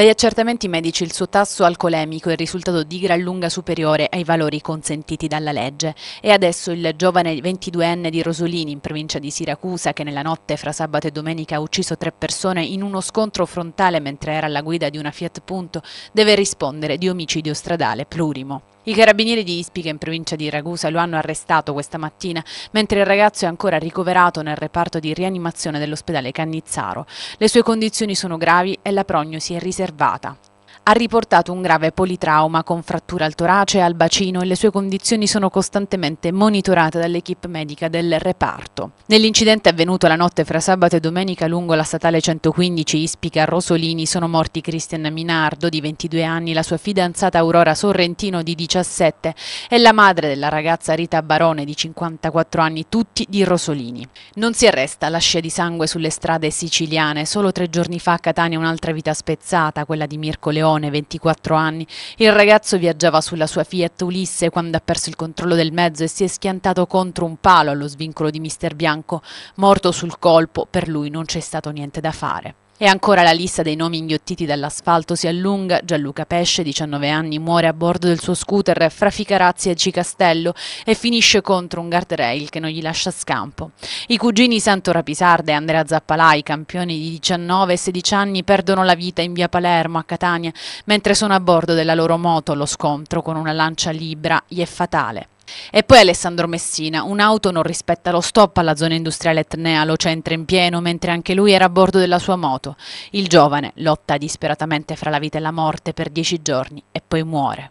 Dagli accertamenti medici il suo tasso alcolemico è risultato di gran lunga superiore ai valori consentiti dalla legge e adesso il giovane 22enne di Rosolini in provincia di Siracusa che nella notte fra sabato e domenica ha ucciso tre persone in uno scontro frontale mentre era alla guida di una Fiat Punto deve rispondere di omicidio stradale plurimo. I carabinieri di Ispica in provincia di Ragusa lo hanno arrestato questa mattina, mentre il ragazzo è ancora ricoverato nel reparto di rianimazione dell'ospedale Cannizzaro. Le sue condizioni sono gravi e la prognosi è riservata. Ha riportato un grave politrauma con frattura al torace e al bacino e le sue condizioni sono costantemente monitorate dall'equipe medica del reparto. Nell'incidente avvenuto la notte fra sabato e domenica lungo la statale 115 Ispica Rosolini sono morti Cristian Minardo di 22 anni, la sua fidanzata Aurora Sorrentino di 17 e la madre della ragazza Rita Barone di 54 anni, tutti di Rosolini. Non si arresta la scia di sangue sulle strade siciliane. Solo tre giorni fa a Catania un'altra vita spezzata, quella di Mirko Leone Leone, 24 anni. Il ragazzo viaggiava sulla sua Fiat Ulisse quando ha perso il controllo del mezzo e si è schiantato contro un palo allo svincolo di Mister Bianco. Morto sul colpo, per lui non c'è stato niente da fare. E ancora la lista dei nomi inghiottiti dall'asfalto si allunga. Gianluca Pesce, 19 anni, muore a bordo del suo scooter fra Ficarazzi e Cicastello e finisce contro un guardrail che non gli lascia scampo. I cugini Santo Rapisarda e Andrea Zappalai, campioni di 19 e 16 anni, perdono la vita in via Palermo a Catania, mentre sono a bordo della loro moto lo scontro con una lancia libera gli è fatale. E poi Alessandro Messina, un'auto non rispetta lo stop alla zona industriale Etnea, lo centra in pieno mentre anche lui era a bordo della sua moto. Il giovane lotta disperatamente fra la vita e la morte per dieci giorni e poi muore.